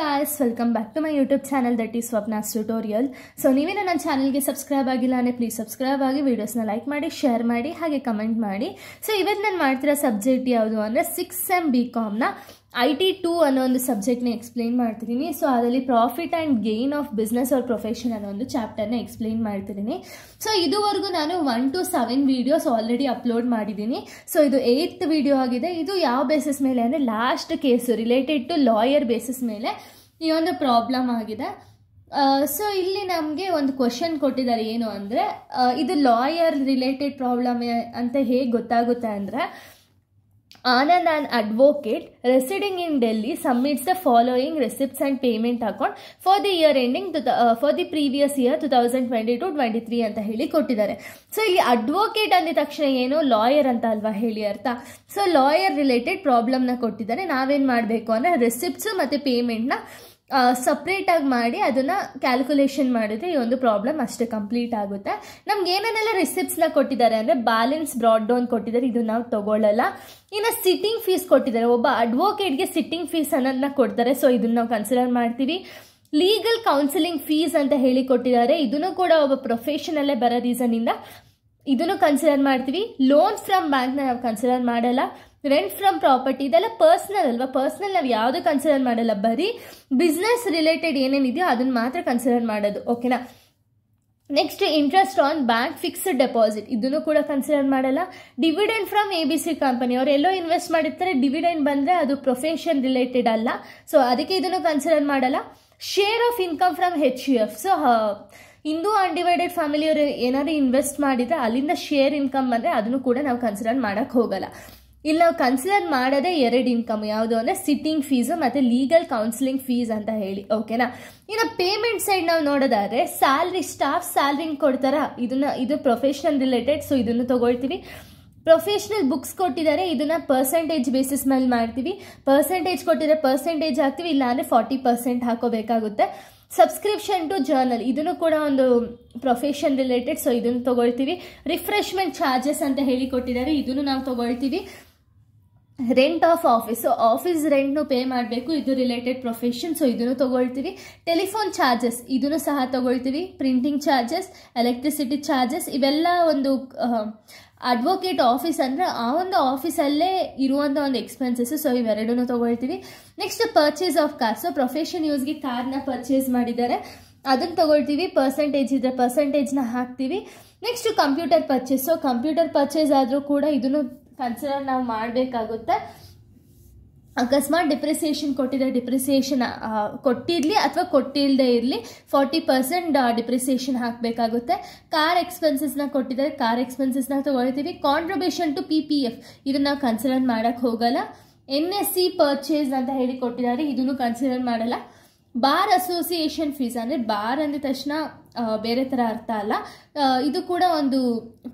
guys welcome back to my YouTube channel that is Swapna's tutorial so ನೀವೇನೋ ನನ್ನ ಚಾನಲ್ಗೆ subscribe ಆಗಿಲ್ಲ ಅಂದರೆ ಪ್ಲೀಸ್ ಸಬ್ಸ್ಕ್ರೈಬ್ ಆಗಿ ವೀಡಿಯೋಸ್ನ ಲೈಕ್ ಮಾಡಿ ಶೇರ್ ಮಾಡಿ ಹಾಗೆ ಕಮೆಂಟ್ ಮಾಡಿ ಸೊ ಇವತ್ತು ನಾನು ಮಾಡ್ತಿರೋ ಸಬ್ಜೆಕ್ಟ್ ಯಾವುದು ಅಂದರೆ ಸಿಕ್ಸ್ ಎಮ್ ಬಿ ಕಾಮ್ನ ಐ ಟಿ ಟೂ ಅನ್ನೋ ಒಂದು ಸಬ್ಜೆಕ್ಟ್ನ ಎಕ್ಸ್ಪ್ಲೈನ್ ಮಾಡ್ತಿದ್ದೀನಿ ಸೊ ಅದರಲ್ಲಿ profit and gain of business ಅವ್ರ ಪ್ರೊಫೆಷನ್ ಅನ್ನೋ ಒಂದು ಚಾಪ್ಟರ್ನ ಎಕ್ಸ್ಪ್ಲೈನ್ ಮಾಡ್ತಿದ್ದೀನಿ ಸೊ ಇದುವರೆಗೂ ನಾನು one two seven videos already upload ಮಾಡಿದ್ದೀನಿ ಸೊ ಇದು ಏಯ್ತ್ ವೀಡಿಯೋ ಆಗಿದೆ ಇದು ಯಾವ ಬೇಸಿಸ್ ಮೇಲೆ ಅಂದರೆ last case related to lawyer basis ಮೇಲೆ ಈ ಒಂದು ಪ್ರಾಬ್ಲಮ್ ಆಗಿದೆ ಸೊ ಇಲ್ಲಿ ನಮಗೆ ಒಂದು ಕ್ವಶನ್ ಕೊಟ್ಟಿದ್ದಾರೆ ಏನು ಅಂದರೆ ಇದು ಲಾಯರ್ ರಿಲೇಟೆಡ್ ಪ್ರಾಬ್ಲಮ್ ಅಂತ ಹೇಗೆ ಗೊತ್ತಾಗುತ್ತೆ ಅಂದರೆ Anand and advocate residing in Delhi submits the following receipts and payment account for the year ending to for the previous year two thousand twenty two twenty three ಅಂತ ಹೇಳಿ ಕೊಟ್ಟಿದ್ದಾರೆ ಸೊ ಈ ಅಡ್ವೊಕೇಟ್ ಅಂದ ತಕ್ಷಣ ಏನು ಲಾಯರ್ ಅಂತ ಅಲ್ವಾ ಹೇಳಿ ಅರ್ಥ ಸೊ ಲಾಯರ್ ರಿಲೇಟೆಡ್ ಪ್ರಾಬ್ಲಮ್ನ ಕೊಟ್ಟಿದ್ದಾರೆ ನಾವೇನು ಮಾಡಬೇಕು ಅಂದರೆ ರೆಸಿಪ್ಟ್ಸು ಮತ್ತು ಪೇಮೆಂಟ್ನ ಸಪ್ರೇಟಾಗಿ ಮಾಡಿ ಅದನ್ನು ಕ್ಯಾಲ್ಕುಲೇಷನ್ ಮಾಡಿದ್ರೆ ಈ ಒಂದು ಪ್ರಾಬ್ಲಮ್ ಅಷ್ಟೇ ಕಂಪ್ಲೀಟ್ ಆಗುತ್ತೆ ನಮ್ಗೆ ಏನೇನೆಲ್ಲ ರಿಸಿಪ್ಟ್ಸ್ನ ಕೊಟ್ಟಿದ್ದಾರೆ ಅಂದರೆ ಬ್ಯಾಲೆನ್ಸ್ ಬ್ರಾಡ್ ಡೌನ್ ಕೊಟ್ಟಿದ್ದಾರೆ ಇದು ನಾವು ತೊಗೊಳ್ಳಲ್ಲ ಇನ್ನು ಸಿಟ್ಟಿಂಗ್ ಫೀಸ್ ಕೊಟ್ಟಿದ್ದಾರೆ ಒಬ್ಬ ಅಡ್ವೊಕೇಟ್ಗೆ ಸಿಟ್ಟಿಂಗ್ ಫೀಸ್ ಅನ್ನೋದನ್ನ ಕೊಡ್ತಾರೆ ಸೊ ಇದನ್ನ ನಾವು ಕನ್ಸಿಡರ್ ಮಾಡ್ತೀವಿ ಲೀಗಲ್ ಕೌನ್ಸಿಲಿಂಗ್ ಫೀಸ್ ಅಂತ ಹೇಳಿ ಕೊಟ್ಟಿದ್ದಾರೆ ಇದನ್ನು ಕೂಡ ಒಬ್ಬ ಪ್ರೊಫೆಷನಲ್ಲೇ ಬರೋ ರೀಸನಿಂದ ಇದನ್ನು ಕನ್ಸಿಡರ್ ಮಾಡ್ತೀವಿ ಲೋನ್ ಫ್ರಮ್ ಬ್ಯಾಂಕ್ನ ನಾವು ಕನ್ಸಿಡರ್ ಮಾಡಲ್ಲ ರೆಂಟ್ ಫ್ರಮ್ ಪ್ರಾಪರ್ಟಿ ಇದೆಲ್ಲ ಪರ್ಸ್ನಲ್ ಅಲ್ವಾ ಪರ್ಸ್ನಲ್ ನಾವು ಯಾವುದೂ ಕನ್ಸಿಡರ್ ಮಾಡಲ್ಲ ಬರೀ ಬಿಸ್ನೆಸ್ ರಿಲೇಟೆಡ್ ಏನೇನಿದೆಯೋ ಅದನ್ನು ಮಾತ್ರ ಕನ್ಸಿಡರ್ ಮಾಡೋದು ಓಕೆನಾ next interest on bank fixed deposit ಇದನ್ನು ಕೂಡ ಕನ್ಸಿಡರ್ ಮಾಡಲ್ಲ dividend from A B C company ಅವ್ರು ಇನ್ವೆಸ್ಟ್ ಮಾಡಿರ್ತಾರೆ ಡಿವಿಡೆಂಡ್ ಬಂದರೆ ಅದು ಪ್ರೊಫೆಷನ್ ರಿಲೇಟೆಡ್ ಅಲ್ಲ ಸೊ ಅದಕ್ಕೆ ಇದನ್ನು ಕನ್ಸಿಡರ್ ಮಾಡಲ್ಲ share of income from H U F so ಇಂದು ಅನ್ಡಿವೈಡೆಡ್ ಫ್ಯಾಮಿಲಿಯವರು ಏನಾದರೂ ಇನ್ವೆಸ್ಟ್ ಮಾಡಿದರೆ ಅಲ್ಲಿಂದ ಶೇರ್ ಇನ್ಕಮ್ ಬಂದರೆ ಅದನ್ನು ಕೂಡ ನಾವು ಕನ್ಸಿಡರ್ ಮಾಡೋಕ್ಕೆ ಹೋಗಲ್ಲ ಇಲ್ಲಿ ನಾವು ಕನ್ಸಿಡರ್ ಮಾಡೋದೇ ಎರಡು ಇನ್ಕಮ್ ಯಾವುದು ಅಂದರೆ ಸಿಟ್ಟಿಂಗ್ ಫೀಸು ಮತ್ತು ಲೀಗಲ್ ಕೌನ್ಸಿಲಿಂಗ್ ಫೀಸ್ ಅಂತ ಹೇಳಿ ಓಕೆನಾ ಇನ್ನು ಪೇಮೆಂಟ್ ಸೈಡ್ ನಾವು ನೋಡೋದಾದರೆ ಸ್ಯಾಲ್ರಿ ಸ್ಟಾಫ್ ಸ್ಯಾಲ್ರಿ ಕೊಡ್ತಾರ ಇದನ್ನು ಇದು ಪ್ರೊಫೆಷನಲ್ ರಿಲೇಟೆಡ್ ಸೊ ಇದನ್ನು ತೊಗೊಳ್ತೀವಿ ಪ್ರೊಫೆಷ್ನಲ್ ಬುಕ್ಸ್ ಕೊಟ್ಟಿದ್ದಾರೆ ಇದನ್ನು ಪರ್ಸೆಂಟೇಜ್ ಬೇಸಿಸ್ ಮೇಲೆ ಮಾಡ್ತೀವಿ ಪರ್ಸೆಂಟೇಜ್ ಕೊಟ್ಟಿದ್ರೆ ಪರ್ಸೆಂಟೇಜ್ ಹಾಕ್ತೀವಿ ಇಲ್ಲಾಂದರೆ ಫಾರ್ಟಿ ಪರ್ಸೆಂಟ್ ಹಾಕೋಬೇಕಾಗುತ್ತೆ ಸಬ್ಸ್ಕ್ರಿಪ್ಷನ್ ಟು ಜರ್ನಲ್ ಇದನ್ನು ಕೂಡ ಒಂದು ಪ್ರೊಫೆಷನ್ ರಿಲೇಟೆಡ್ ಸೊ ಇದನ್ನು ತೊಗೊಳ್ತೀವಿ ರಿಫ್ರೆಶ್ಮೆಂಟ್ ಚಾರ್ಜಸ್ ಅಂತ ಹೇಳಿ ಕೊಟ್ಟಿದ್ದಾರೆ ಇದನ್ನು ನಾವು ತೊಗೊಳ್ತೀವಿ rent of office so office ರೆಂಟ್ನು ಪೇ ಮಾಡಬೇಕು ಇದು ರಿಲೇಟೆಡ್ ಪ್ರೊಫೆಷನ್ ಸೊ ಇದನ್ನು ತೊಗೊಳ್ತೀವಿ ಟೆಲಿಫೋನ್ ಚಾರ್ಜಸ್ ಇದನ್ನು ಸಹ ತೊಗೊಳ್ತೀವಿ ಪ್ರಿಂಟಿಂಗ್ ಚಾರ್ಜಸ್ ಎಲೆಕ್ಟ್ರಿಸಿಟಿ ಚಾರ್ಜಸ್ ಇವೆಲ್ಲ ಒಂದು ಅಡ್ವೊಕೇಟ್ ಆಫೀಸ್ ಅಂದರೆ ಆ ಒಂದು ಆಫೀಸಲ್ಲೇ ಇರುವಂಥ ಒಂದು ಎಕ್ಸ್ಪೆನ್ಸಸ್ಸು ಸೊ ಇವೆರಡೂ ತೊಗೊಳ್ತೀವಿ next purchase of car so profession ಯೂಸ್ಗೆ ಕಾರ್ನ ಪರ್ಚೇಸ್ ಮಾಡಿದ್ದಾರೆ ಅದನ್ನು ತೊಗೊಳ್ತೀವಿ ಪರ್ಸೆಂಟೇಜ್ ಇದ್ದರೆ ಪರ್ಸೆಂಟೇಜ್ನ ಹಾಕ್ತೀವಿ next computer purchase so computer purchase ಆದರೂ ಕೂಡ ಇದನ್ನು ಕನ್ಸಿಡರ್ ನಾವು ಮಾಡಬೇಕಾಗುತ್ತೆ ಅಕಸ್ಮಾತ್ ಡಿಪ್ರಿಸಿಯೇಷನ್ ಕೊಟ್ಟಿದ್ದರೆ ಡಿಪ್ರಿಸಿಯೇಷನ್ ಕೊಟ್ಟಿರಲಿ ಅಥವಾ ಕೊಟ್ಟಿಲ್ಲದೆ ಇರಲಿ ಫಾರ್ಟಿ ಪರ್ಸೆಂಟ್ ಡಿಪ್ರಿಸಿಯೇಷನ್ ಹಾಕಬೇಕಾಗುತ್ತೆ ಕಾರ್ ಎಕ್ಸ್ಪೆನ್ಸಸ್ನ ಕೊಟ್ಟಿದ್ದಾರೆ ಕಾರ್ ಎಕ್ಸ್ಪೆನ್ಸಸ್ನ ತೊಗೊಳ್ತೀವಿ contribution to P P F ಇದನ್ನು ನಾವು ಕನ್ಸಿಡರ್ ಮಾಡೋಕ್ಕೆ ಹೋಗಲ್ಲ ಎನ್ ಎಸ್ ಸಿ ಪರ್ಚೇಸ್ ಅಂತ ಹೇಳಿ ಕೊಟ್ಟಿದ್ದಾರೆ ಇದನ್ನು ಕನ್ಸಿಡರ್ ಮಾಡಲ್ಲ ಬಾರ್ ಅಸೋಸಿಯೇಷನ್ ಫೀಸ್ ಅಂದರೆ ಬಾರ್ ಅಂದ ತಕ್ಷಣ ಬೇರೆ ಥರ ಅರ್ಥ ಅಲ್ಲ ಇದು ಕೂಡ ಒಂದು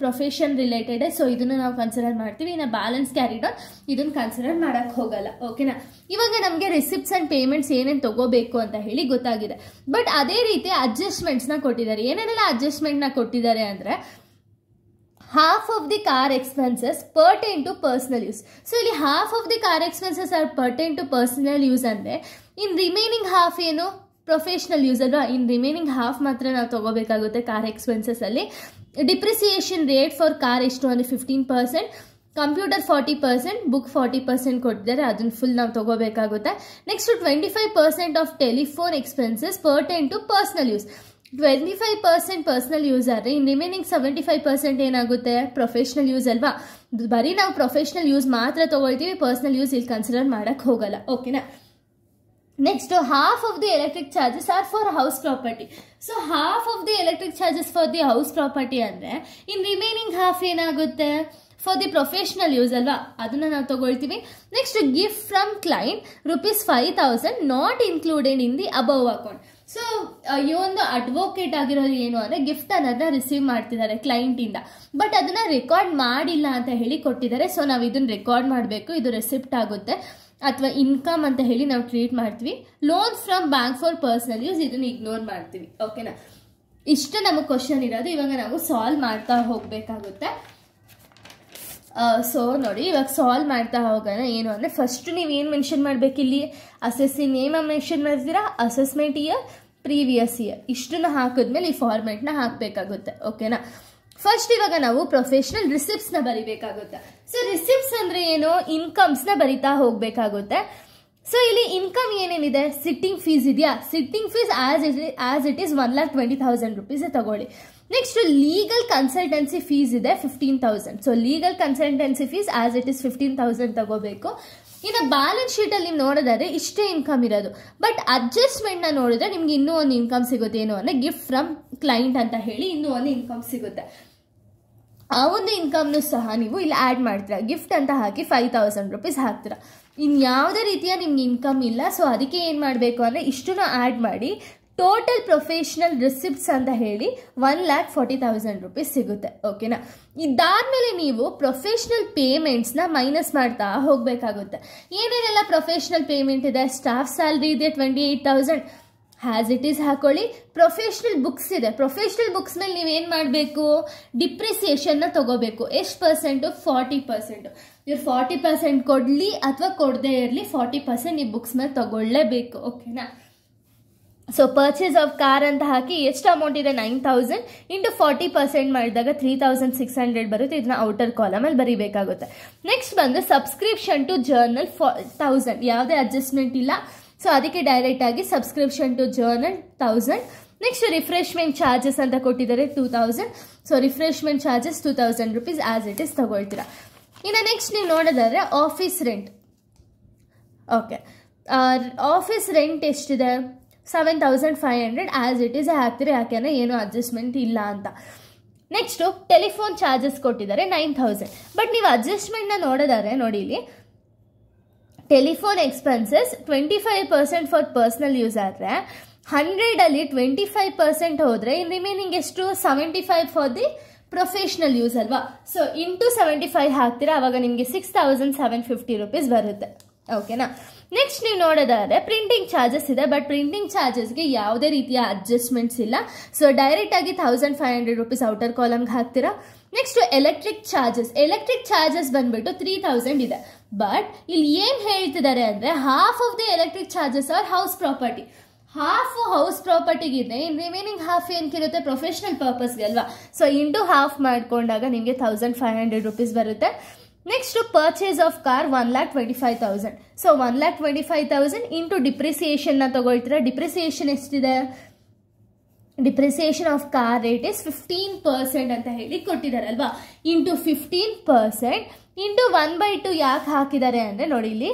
ಪ್ರೊಫೆಷನ್ ರಿಲೇಟೆಡೇ ಸೊ ಇದನ್ನು ನಾವು ಕನ್ಸಿಡರ್ ಮಾಡ್ತೀವಿ ಇನ್ನು ಬ್ಯಾಲೆನ್ಸ್ ಕ್ಯಾರಿಡ್ ಆನ್ ಇದನ್ನು ಕನ್ಸಿಡರ್ ಮಾಡೋಕ್ಕೆ ಹೋಗಲ್ಲ ಓಕೆನಾ ಇವಾಗ ನಮಗೆ ರಿಸಿಪ್ಟ್ಸ್ ಆ್ಯಂಡ್ ಪೇಮೆಂಟ್ಸ್ ಏನೇನು ತೊಗೋಬೇಕು ಅಂತ ಹೇಳಿ ಗೊತ್ತಾಗಿದೆ ಬಟ್ ಅದೇ ರೀತಿ ಅಡ್ಜಸ್ಟ್ಮೆಂಟ್ಸ್ನ ಕೊಟ್ಟಿದ್ದಾರೆ ಏನೇನೆಲ್ಲ ಅಡ್ಜಸ್ಟ್ಮೆಂಟ್ನ ಕೊಟ್ಟಿದ್ದಾರೆ ಅಂದರೆ half of the car expenses pertain to personal use so ಇಲ್ಲಿ half of the car expenses are pertain to personal use ಅಂದರೆ ಇನ್ ರಿಮೇನಿಂಗ್ ಹಾಫ್ ಏನು ಪ್ರೊಫೆಷ್ನಲ್ ಯೂಸ್ ಅಲ್ವಾ ಇನ್ ರಿಮೇನಿಂಗ್ ಹಾಫ್ ಮಾತ್ರ ನಾವು ತೊಗೋಬೇಕಾಗುತ್ತೆ ಕಾರ್ ಎಕ್ಸ್ಪೆನ್ಸಸಲ್ಲಿ ಡಿಪ್ರಿಸಿಯೇಷನ್ ರೇಟ್ ಫಾರ್ ಕಾರ್ ಎಷ್ಟು ಅಂದರೆ fifteen percent computer forty percent book forty percent ಕೊಟ್ಟಿದ್ದಾರೆ ಅದನ್ನ ಫುಲ್ ನಾವು ತೊಗೋಬೇಕಾಗುತ್ತೆ next twenty five percent of telephone expenses per ten to personal use twenty five percent personal use ಆದರೆ in remaining seventy five percent ಏನಾಗುತ್ತೆ professional use ಅಲ್ವಾ ಬರೀ ನಾವು professional use ಮಾತ್ರ ತೊಗೊಳ್ತೀವಿ ಪರ್ಸ್ನಲ್ ಯೂಸ್ ಇಲ್ಲಿ ಕನ್ಸಿಡರ್ ಮಾಡೋಕ್ಕೆ ಹೋಗಲ್ಲ ಓಕೆನಾ next half of the electric charges are for house property so half of the electric charges for the house property ಅಂದರೆ ಇನ್ ರಿಮೈನಿಂಗ್ ಹಾಫ್ ಏನಾಗುತ್ತೆ ಫಾರ್ ದಿ ಪ್ರೊಫೆಷ್ನಲ್ ಯೂಸ್ ಅಲ್ವಾ ಅದನ್ನು ನಾವು ತಗೊಳ್ತೀವಿ next gift from client rupees five thousand not included in the above account so ಈ ಒಂದು advocate ಆಗಿರೋದು ಏನು ಅಂದರೆ ಗಿಫ್ಟ್ ಅನ್ನೋದನ್ನ ರಿಸೀವ್ ಮಾಡ್ತಿದ್ದಾರೆ ಕ್ಲೈಂಟಿಂದ ಬಟ್ ಅದನ್ನು ರೆಕಾರ್ಡ್ ಮಾಡಿಲ್ಲ ಅಂತ ಹೇಳಿ ಕೊಟ್ಟಿದ್ದಾರೆ ಸೊ ನಾವು ಇದನ್ನ ರೆಕಾರ್ಡ್ ಮಾಡಬೇಕು ಇದು ರೆಸಿಪ್ಟ್ ಆಗುತ್ತೆ ಅಥವಾ ಇನ್ಕಮ್ ಅಂತ ಹೇಳಿ ನಾವು ಟ್ರೀಟ್ ಮಾಡ್ತೀವಿ loans from bank for personal use ಇದನ್ನು ಇಗ್ನೋರ್ ಮಾಡ್ತೀವಿ ಓಕೆನಾ ಇಷ್ಟು ನಮಗೆ ಕ್ವಶನ್ ಇರೋದು ಇವಾಗ ನಾವು ಸಾಲ್ವ್ ಮಾಡ್ತಾ ಹೋಗಬೇಕಾಗುತ್ತೆ ಸೊ ನೋಡಿ ಇವಾಗ ಸಾಲ್ವ್ ಮಾಡ್ತಾ ಹೋಗೋಣ ಏನು ಅಂದರೆ ಫಸ್ಟ್ ನೀವು ಏನು ಮೆನ್ಷನ್ ಮಾಡಬೇಕು ಇಲ್ಲಿ ಅಸೆಸ್ಸಿಂಗ್ ನೇಮ ಮೆನ್ಷನ್ ಮಾಡ್ತೀರಾ ಅಸೆಸ್ಮೆಂಟ್ ಇಯರ್ ಪ್ರೀವಿಯಸ್ ಇಯರ್ ಇಷ್ಟನ್ನು ಹಾಕಿದ್ಮೇಲೆ ಈ ಫಾರ್ಮೆಟ್ನ ಹಾಕಬೇಕಾಗುತ್ತೆ ಓಕೆನಾ ಫಸ್ಟ್ ಇವಾಗ ನಾವು ಪ್ರೊಫೆಷನಲ್ ರಿಸಿಪ್ಟ್ಸ್ ನ ಬರಿಬೇಕಾಗುತ್ತೆ ಸೊ ರಿಸಿಪ್ಟ್ಸ್ ಅಂದ್ರೆ ಏನು ಇನ್ಕಮ್ಸ್ ನ ಬರಿತಾ ಹೋಗಬೇಕಾಗುತ್ತೆ ಸೊ ಇಲ್ಲಿ ಇನ್ಕಮ್ ಏನೇನಿದೆ ಸಿಟ್ಟಿಂಗ್ ಫೀಸ್ ಇದೆಯಾ sitting fees as it as it is one lakh twenty thousand rupees ತಗೊಳ್ಳಿ ನೆಕ್ಸ್ಟ್ ಲೀಗಲ್ ಕನ್ಸಲ್ಟೆನ್ಸಿ ಫೀಸ್ ಇದೆ fifteen thousand so legal consultancy fees as it is fifteen thousand ತಗೋಬೇಕು ಇನ್ನು ಬ್ಯಾಲೆನ್ಸ್ ಶೀಟಲ್ಲಿ ನೀವು ನೋಡೋದಾದ್ರೆ ಇಷ್ಟೇ ಇನ್ಕಮ್ ಇರೋದು ಬಟ್ ಅಡ್ಜಸ್ಟ್ಮೆಂಟ್ನ ನೋಡಿದ್ರೆ ನಿಮ್ಗೆ ಇನ್ನೂ ಒಂದು ಇನ್ಕಮ್ ಸಿಗುತ್ತೆ ಏನು ಅಂದರೆ ಗಿಫ್ಟ್ ಫ್ರಮ್ ಕ್ಲೈಂಟ್ ಅಂತ ಹೇಳಿ ಇನ್ನೂ ಒಂದು ಇನ್ಕಮ್ ಸಿಗುತ್ತೆ ಆ ಒಂದು ಇನ್ಕಮ್ನು ಸಹ ನೀವು ಇಲ್ಲಿ ಆ್ಯಡ್ ಮಾಡ್ತೀರಾ ಗಿಫ್ಟ್ ಅಂತ ಹಾಕಿ ಫೈವ್ ತೌಸಂಡ್ ರುಪೀಸ್ ಹಾಕ್ತೀರಾ ಇನ್ಯಾವುದೇ ಯಾವುದೇ ರೀತಿಯ ನಿಮ್ಗೆ ಇನ್ಕಮ್ ಇಲ್ಲ ಸೊ ಅದಕ್ಕೆ ಏನು ಮಾಡಬೇಕು ಅಂದರೆ ಇಷ್ಟನ್ನು ಆ್ಯಡ್ ಮಾಡಿ ಟೋಟಲ್ ಪ್ರೊಫೆಷ್ನಲ್ ರಿಸಿಪ್ಟ್ಸ್ ಅಂತ ಹೇಳಿ one lakh forty thousand rupees ಸಿಗುತ್ತೆ ಓಕೆನಾ ಇದಾದಮೇಲೆ ನೀವು ಪ್ರೊಫೆಷ್ನಲ್ ಪೇಮೆಂಟ್ಸ್ನ ಮೈನಸ್ ಮಾಡ್ತಾ ಹೋಗಬೇಕಾಗುತ್ತೆ ಏನೇನೆಲ್ಲ ಪ್ರೊಫೆಷ್ನಲ್ ಪೇಮೆಂಟ್ ಇದೆ ಸ್ಟಾಫ್ ಸ್ಯಾಲ್ರಿ ಇದೆ twenty eight thousand has it is ಹಾಕೊಳ್ಳಿ ಪ್ರೊಫೆಷ್ನಲ್ ಬುಕ್ಸ್ ಇದೆ ಪ್ರೊಫೆಷ್ನಲ್ ಬುಕ್ಸ್ ಮೇಲೆ ನೀವೇನು ಮಾಡಬೇಕು ಡಿಪ್ರಿಸಿಯೇಷನ್ನ ತೊಗೋಬೇಕು ಎಷ್ಟು ಪರ್ಸೆಂಟು ಫಾರ್ಟಿ ಪರ್ಸೆಂಟು ಇವ್ರು ಫಾರ್ಟಿ ಪರ್ಸೆಂಟ್ ಕೊಡಲಿ ಅಥವಾ ಕೊಡದೇ ಇರಲಿ ಫಾರ್ಟಿ ಪರ್ಸೆಂಟ್ ಈ ಬುಕ್ಸ್ ಮೇಲೆ ತೊಗೊಳ್ಳೇಬೇಕು ಓಕೆನಾ ಸೊ ಪರ್ಚೇಸ್ ಆಫ್ ಕಾರ್ ಅಂತ ಹಾಕಿ ಎಷ್ಟು ಅಮೌಂಟ್ ಇದೆ nine thousand into forty percent ಮಾಡಿದಾಗ ತ್ರೀ ತೌಸಂಡ್ ಸಿಕ್ಸ್ ಹಂಡ್ರೆಡ್ ಬರುತ್ತೆ ಇದನ್ನ ಔಟರ್ ಕಾಲಮಲ್ಲಿ ಬರೀಬೇಕಾಗುತ್ತೆ ನೆಕ್ಸ್ಟ್ ಬಂದು ಸಬ್ಸ್ಕ್ರಿಪ್ಷನ್ ಟು ಜರ್ನಲ್ ಫೌಸಂಡ್ ಯಾವುದೇ ಅಡ್ಜಸ್ಟ್ಮೆಂಟ್ ಇಲ್ಲ ಸೊ ಅದಕ್ಕೆ ಡೈರೆಕ್ಟ್ ಆಗಿ subscription to journal thousand next refreshment charges ಅಂತ ಕೊಟ್ಟಿದ್ದಾರೆ two thousand so refreshment charges two thousand rupees as it is ತಗೊಳ್ತೀರಾ ಇನ್ನು ನೆಕ್ಸ್ಟ್ ನೀವು ನೋಡೋದಾದ್ರೆ office rent okay office rent ಎಷ್ಟಿದೆ seven thousand five hundred as it is ಹಾಕ್ತೀರಿ ಯಾಕೆಂದರೆ ಏನೂ ಅಡ್ಜಸ್ಟ್ಮೆಂಟ್ ಇಲ್ಲ ಅಂತ ನೆಕ್ಸ್ಟು ಟೆಲಿಫೋನ್ ಚಾರ್ಜಸ್ ಕೊಟ್ಟಿದ್ದಾರೆ ನೈನ್ ಥೌಸಂಡ್ ಬಟ್ ನೀವು ಅಡ್ಜಸ್ಟ್ಮೆಂಟ್ನ ನೋಡೋದಾದ್ರೆ ನೋಡಿ ಇಲ್ಲಿ telephone expenses twenty five percent for personal use ಆದರೆ ಹಂಡ್ರೆಡಲ್ಲಿ ಟ್ವೆಂಟಿ ಫೈವ್ ಪರ್ಸೆಂಟ್ ಹೋದರೆ ಇನ್ ರಿಮೈನಿಂಗ್ ಎಷ್ಟು seventy five for the professional use ಅಲ್ವಾ ಸೊ ಇಂಟು ಸೆವೆಂಟಿ ಫೈವ್ ಹಾಕ್ತೀರಾ ಆವಾಗ ನಿಮಗೆ six thousand seven fifty rupees ಬರುತ್ತೆ ಓಕೆನಾ ನೆಕ್ಸ್ಟ್ ನೀವು ನೋಡೋದಾದ್ರೆ ಪ್ರಿಂಟಿಂಗ್ ಚಾರ್ಜಸ್ ಇದೆ ಬಟ್ ಪ್ರಿಂಟಿಂಗ್ ಚಾರ್ಜಸ್ಗೆ ಯಾವುದೇ ರೀತಿಯ ಅಡ್ಜಸ್ಟ್ಮೆಂಟ್ಸ್ ಇಲ್ಲ ಸೊ ಡೈರೆಕ್ಟ್ ಆಗಿ thousand five hundred rupees outer ಕಾಲಮ್ಗೆ ಹಾಕ್ತೀರಾ next electric charges electric charges ಬಂದ್ಬಿಟ್ಟು ತ್ರೀ ತೌಸಂಡ್ ಇದೆ ಬಟ್ ಇಲ್ಲಿ ಏನು ಹೇಳ್ತಿದ್ದಾರೆ ಅಂದರೆ half of the electric charges are house property half house ಪ್ರಾಪರ್ಟಿಗಿದೆ ಇನ್ ರಿಮೈನಿಂಗ್ ಹಾಫ್ ಏನಕ್ಕಿರುತ್ತೆ ಪ್ರೊಫೆಷ್ನಲ್ ಪರ್ಪಸ್ಗೆ ಅಲ್ವಾ ಸೊ ಇಂಟು ಹಾಫ್ ಮಾಡಿಕೊಂಡಾಗ ನಿಮಗೆ ಥೌಸಂಡ್ ಫೈವ್ ಹಂಡ್ರೆಡ್ ರುಪೀಸ್ ಬರುತ್ತೆ next purchase of car one lakh twenty five thousand so one lakh twenty five thousand into depreciation ತಗೊಳ್ತಾರೆ depreciation ಎಷ್ಟಿದೆ depreciation of car rate is fifteen percent ಅಂತ ಹೇಳಿ ಕೊಟ್ಟಿದ್ದಾರೆ into fifteen percent into one by two ಯಾಕೆ ಹಾಕಿದ್ದಾರೆ ಅಂದರೆ ನೋಡಿ ಇಲ್ಲಿ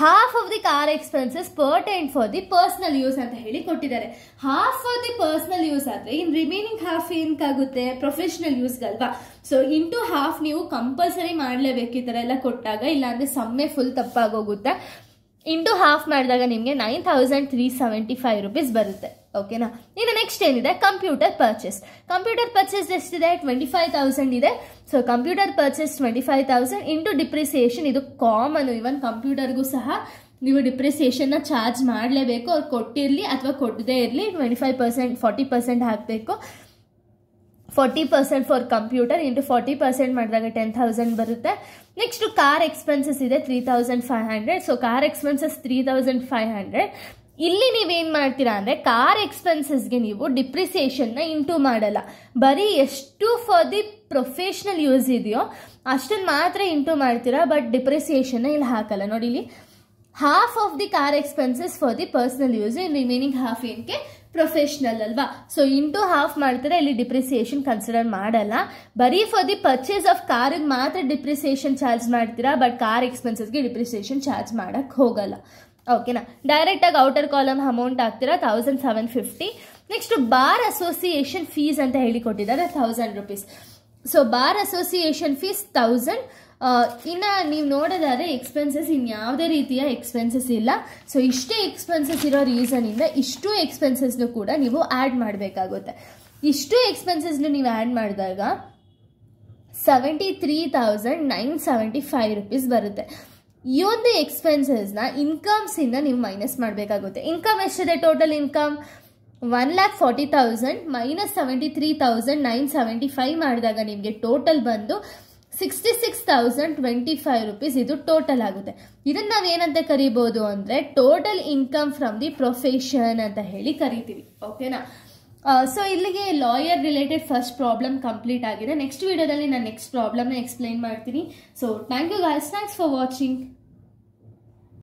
half of the car expenses pertain for the personal use ಅಂತ ಹೇಳಿ ಕೊಟ್ಟಿದ್ದಾರೆ half for the personal use ಆದರೆ ಇನ್ ರಿಮೈನಿಂಗ್ ಹಾಫ್ ಏನಕ್ಕಾಗುತ್ತೆ ಪ್ರೊಫೆಷನಲ್ ಯೂಸ್ಗಲ್ವಾ ಸೊ ಇಂಟು ಹಾಫ್ ನೀವು ಕಂಪಲ್ಸರಿ ಮಾಡಲೇಬೇಕು ಈ ಥರ ಎಲ್ಲ ಕೊಟ್ಟಾಗ ಇಲ್ಲಾಂದರೆ ಸಮ್ಮೆ ಫುಲ್ ತಪ್ಪಾಗೋಗುತ್ತೆ ಇಂಟು ಹಾಫ್ ಮಾಡಿದಾಗ ನಿಮಗೆ nine thousand three seventy five rupees ಬರುತ್ತೆ ಓಕೆನಾ ಇನ್ನು ನೆಕ್ಸ್ಟ್ ಏನಿದೆ ಕಂಪ್ಯೂಟರ್ ಪರ್ಚೇಸ್ ಕಂಪ್ಯೂಟರ್ ಪರ್ಚೇಸ್ ಎಷ್ಟಿದೆ ಟ್ವೆಂಟಿ ಫೈವ್ ತೌಸಂಡ್ ಇದೆ so computer purchase twenty five thousand into depreciation ಇದು ಕಾಮನ್ ಇವನ್ ಕಂಪ್ಯೂಟರ್ಗೂ ಸಹ ನೀವು ಡಿಪ್ರಿಸಿಯೇಷನ್ನ ಚಾರ್ಜ್ ಮಾಡಲೇಬೇಕು ಅವ್ರು ಕೊಟ್ಟಿರಲಿ ಅಥವಾ ಕೊಟ್ಟದೇ ಇರಲಿ twenty five percent forty percent ಹಾಕಬೇಕು forty percent for computer into forty percent ಮಾಡಿದಾಗ ಟೆನ್ ಥೌಸಂಡ್ ಬರುತ್ತೆ ನೆಕ್ಸ್ಟು ಕಾರ್ ಎಕ್ಸ್ಪೆನ್ಸಸ್ ಇದೆ three thousand five hundred so car expenses three thousand five hundred ಇಲ್ಲಿ ನೀವೇನು ಮಾಡ್ತೀರಾ ಅಂದರೆ ಕಾರ್ ಎಕ್ಸ್ಪೆನ್ಸಸ್ಗೆ ನೀವು ಡಿಪ್ರಿಸಿಯೇಷನ್ನ ಇಂಟು ಮಾಡಲ್ಲ ಬರೀ ಎಷ್ಟು ಫಾರ್ ದಿ ಪ್ರೊಫೆಷ್ನಲ್ ಯೂಸ್ ಇದೆಯೋ ಅಷ್ಟನ್ನು ಮಾತ್ರ ಇಂಟು ಮಾಡ್ತೀರಾ ಬಟ್ ಡಿಪ್ರಿಸಿಯೇಷನ್ನ ಇಲ್ಲಿ ಹಾಕಲ್ಲ ನೋಡಿ ಇಲ್ಲಿ half of the car expenses for the personal use in remaining half ಏನಕ್ಕೆ ಪ್ರೊಫೆಷ್ನಲ್ ಅಲ್ವಾ ಸೊ ಇಂಟು ಹಾಫ್ ಮಾಡ್ತಾರೆ ಇಲ್ಲಿ ಡಿಪ್ರಿಸಿಯೇಷನ್ ಕನ್ಸಿಡರ್ ಮಾಡಲ್ಲ ಬರೀ ಫಾರ್ ದಿ ಪರ್ಚೇಸ್ ಆಫ್ ಕಾರಿಗೆ ಮಾತ್ರ ಡಿಪ್ರಿಸಿಯೇಷನ್ ಚಾರ್ಜ್ ಮಾಡ್ತೀರಾ ಬಟ್ ಕಾರ್ ಎಕ್ಸ್ಪೆನ್ಸಸ್ಗೆ ಡಿಪ್ರಿಸಿಯೇಷನ್ ಚಾರ್ಜ್ ಮಾಡೋಕ್ಕೆ ಹೋಗಲ್ಲ ಓಕೆನಾ ಡೈರೆಕ್ಟಾಗಿ ಔಟರ್ ಕಾಲಮ್ ಅಮೌಂಟ್ ಆಗ್ತಿರ thousand seven fifty next bar association fees ಅಂತ ಹೇಳಿ ಕೊಟ್ಟಿದ್ದಾರೆ thousand rupees so bar association fees thousand ಇನ್ನು ನೀವು ನೋಡೋದಾದ್ರೆ ಎಕ್ಸ್ಪೆನ್ಸಸ್ ಇನ್ಯಾವುದೇ ರೀತಿಯ ಎಕ್ಸ್ಪೆನ್ಸಸ್ ಇಲ್ಲ ಸೊ ಇಷ್ಟೇ ಎಕ್ಸ್ಪೆನ್ಸಸ್ ಇರೋ ರೀಸನಿಂದ ಇಷ್ಟು ಎಕ್ಸ್ಪೆನ್ಸಸ್ನು ಕೂಡ ನೀವು ಆ್ಯಡ್ ಮಾಡಬೇಕಾಗುತ್ತೆ ಇಷ್ಟು ಎಕ್ಸ್ಪೆನ್ಸಸ್ನು ನೀವು ಆ್ಯಡ್ ಮಾಡಿದಾಗ seventy three thousand nine seventy five rupees ಬರುತ್ತೆ ಈ ಒಂದು ಎಕ್ಸ್ಪೆನ್ಸಸ್ನ ಇನ್ಕಮ್ಸಿಂದ ನೀವು ಮೈನಸ್ ಮಾಡಬೇಕಾಗುತ್ತೆ ಇನ್ಕಮ್ ಎಷ್ಟಿದೆ total income one lakh forty thousand minus seventy three thousand nine seventy five ಮಾಡಿದಾಗ ನಿಮಗೆ ಟೋಟಲ್ ಬಂದು sixty six thousand twenty five rupees ಇದು ಟೋಟಲ್ ಆಗುತ್ತೆ ಇದನ್ನು ನಾವೇನಂತ ಏನಂತ ಕರಿಬೋದು ಅಂದರೆ total income from the profession ಅಂತ ಹೇಳಿ ಕರಿತೀವಿ ಓಕೆನಾ ಸೊ ಇಲ್ಲಿಗೆ lawyer related first problem complete ಆಗಿದೆ ನೆಕ್ಸ್ಟ್ ವಿಡಿಯೋದಲ್ಲಿ ನಾನು ನೆಕ್ಸ್ಟ್ ಪ್ರಾಬ್ಲಮ್ನ ಎಕ್ಸ್ಪ್ಲೈನ್ ಮಾಡ್ತೀನಿ so thank you guys thanks for watching